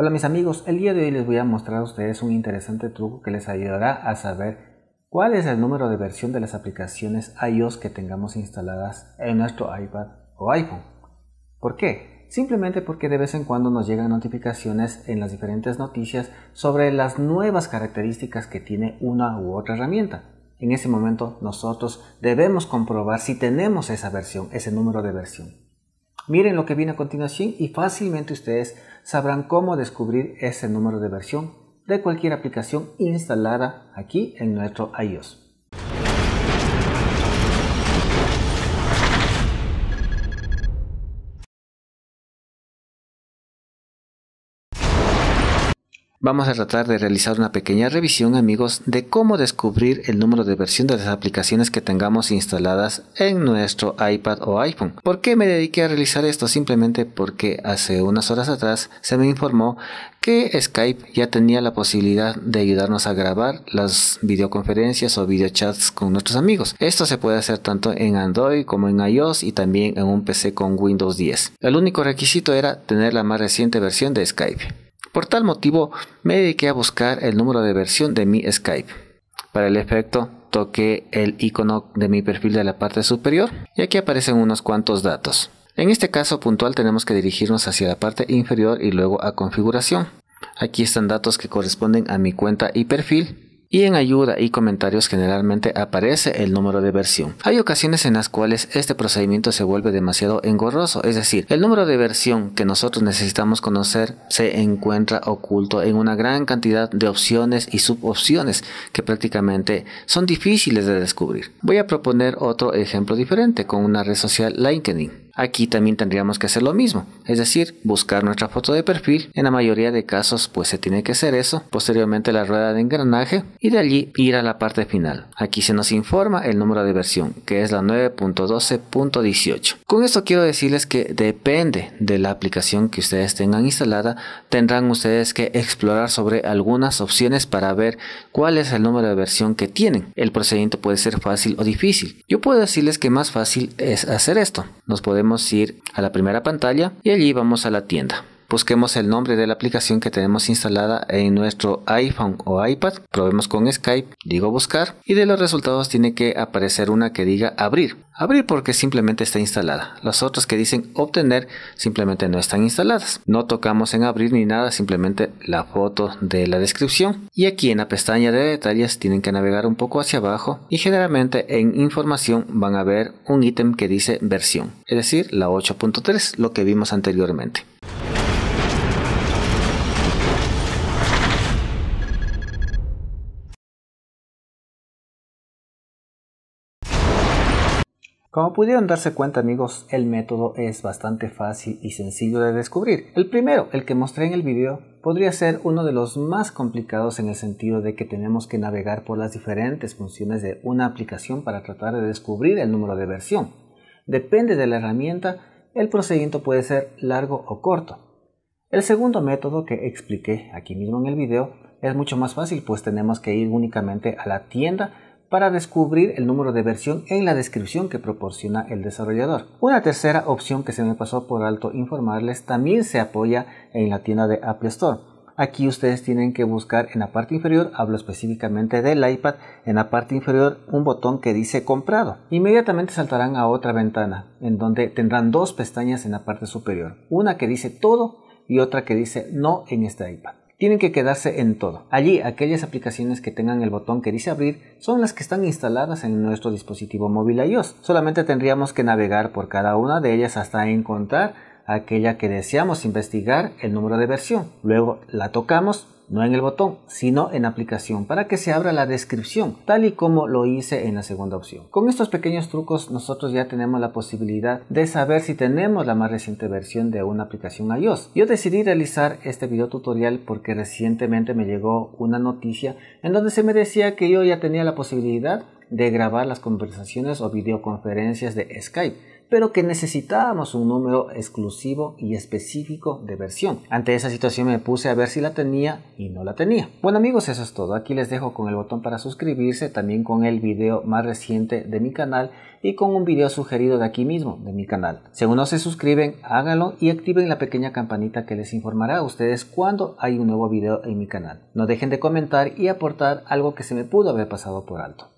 Hola mis amigos, el día de hoy les voy a mostrar a ustedes un interesante truco que les ayudará a saber cuál es el número de versión de las aplicaciones iOS que tengamos instaladas en nuestro iPad o iPhone. ¿Por qué? Simplemente porque de vez en cuando nos llegan notificaciones en las diferentes noticias sobre las nuevas características que tiene una u otra herramienta. En ese momento nosotros debemos comprobar si tenemos esa versión, ese número de versión. Miren lo que viene a continuación y fácilmente ustedes sabrán cómo descubrir ese número de versión de cualquier aplicación instalada aquí en nuestro iOS. Vamos a tratar de realizar una pequeña revisión, amigos, de cómo descubrir el número de versión de las aplicaciones que tengamos instaladas en nuestro iPad o iPhone. ¿Por qué me dediqué a realizar esto? Simplemente porque hace unas horas atrás se me informó que Skype ya tenía la posibilidad de ayudarnos a grabar las videoconferencias o videochats con nuestros amigos. Esto se puede hacer tanto en Android como en iOS y también en un PC con Windows 10. El único requisito era tener la más reciente versión de Skype. Por tal motivo, me dediqué a buscar el número de versión de mi Skype. Para el efecto, toqué el icono de mi perfil de la parte superior y aquí aparecen unos cuantos datos. En este caso puntual tenemos que dirigirnos hacia la parte inferior y luego a configuración. Aquí están datos que corresponden a mi cuenta y perfil y en ayuda y comentarios generalmente aparece el número de versión. Hay ocasiones en las cuales este procedimiento se vuelve demasiado engorroso, es decir, el número de versión que nosotros necesitamos conocer se encuentra oculto en una gran cantidad de opciones y subopciones que prácticamente son difíciles de descubrir. Voy a proponer otro ejemplo diferente con una red social LinkedIn. Aquí también tendríamos que hacer lo mismo, es decir, buscar nuestra foto de perfil, en la mayoría de casos pues se tiene que hacer eso, posteriormente la rueda de engranaje y de allí ir a la parte final. Aquí se nos informa el número de versión, que es la 9.12.18. Con esto quiero decirles que depende de la aplicación que ustedes tengan instalada, tendrán ustedes que explorar sobre algunas opciones para ver cuál es el número de versión que tienen. El procedimiento puede ser fácil o difícil. Yo puedo decirles que más fácil es hacer esto. Nos podemos a ir a la primera pantalla y allí vamos a la tienda busquemos el nombre de la aplicación que tenemos instalada en nuestro iPhone o iPad, probemos con Skype, digo buscar y de los resultados tiene que aparecer una que diga abrir. Abrir porque simplemente está instalada. Las otras que dicen obtener simplemente no están instaladas. No tocamos en abrir ni nada, simplemente la foto de la descripción. Y aquí en la pestaña de detalles tienen que navegar un poco hacia abajo y generalmente en información van a ver un ítem que dice versión, es decir, la 8.3, lo que vimos anteriormente. Como pudieron darse cuenta amigos, el método es bastante fácil y sencillo de descubrir. El primero, el que mostré en el video, podría ser uno de los más complicados en el sentido de que tenemos que navegar por las diferentes funciones de una aplicación para tratar de descubrir el número de versión. Depende de la herramienta, el procedimiento puede ser largo o corto. El segundo método que expliqué aquí mismo en el video es mucho más fácil pues tenemos que ir únicamente a la tienda para descubrir el número de versión en la descripción que proporciona el desarrollador. Una tercera opción que se me pasó por alto informarles también se apoya en la tienda de Apple Store. Aquí ustedes tienen que buscar en la parte inferior, hablo específicamente del iPad, en la parte inferior un botón que dice comprado. Inmediatamente saltarán a otra ventana en donde tendrán dos pestañas en la parte superior, una que dice todo y otra que dice no en este iPad tienen que quedarse en todo. Allí, aquellas aplicaciones que tengan el botón que dice abrir son las que están instaladas en nuestro dispositivo móvil iOS. Solamente tendríamos que navegar por cada una de ellas hasta encontrar aquella que deseamos investigar el número de versión. Luego la tocamos no en el botón, sino en aplicación, para que se abra la descripción, tal y como lo hice en la segunda opción. Con estos pequeños trucos nosotros ya tenemos la posibilidad de saber si tenemos la más reciente versión de una aplicación iOS. Yo decidí realizar este video tutorial porque recientemente me llegó una noticia en donde se me decía que yo ya tenía la posibilidad de grabar las conversaciones o videoconferencias de Skype pero que necesitábamos un número exclusivo y específico de versión. Ante esa situación me puse a ver si la tenía y no la tenía. Bueno amigos, eso es todo. Aquí les dejo con el botón para suscribirse, también con el video más reciente de mi canal y con un video sugerido de aquí mismo, de mi canal. Si aún no se suscriben, háganlo y activen la pequeña campanita que les informará a ustedes cuando hay un nuevo video en mi canal. No dejen de comentar y aportar algo que se me pudo haber pasado por alto.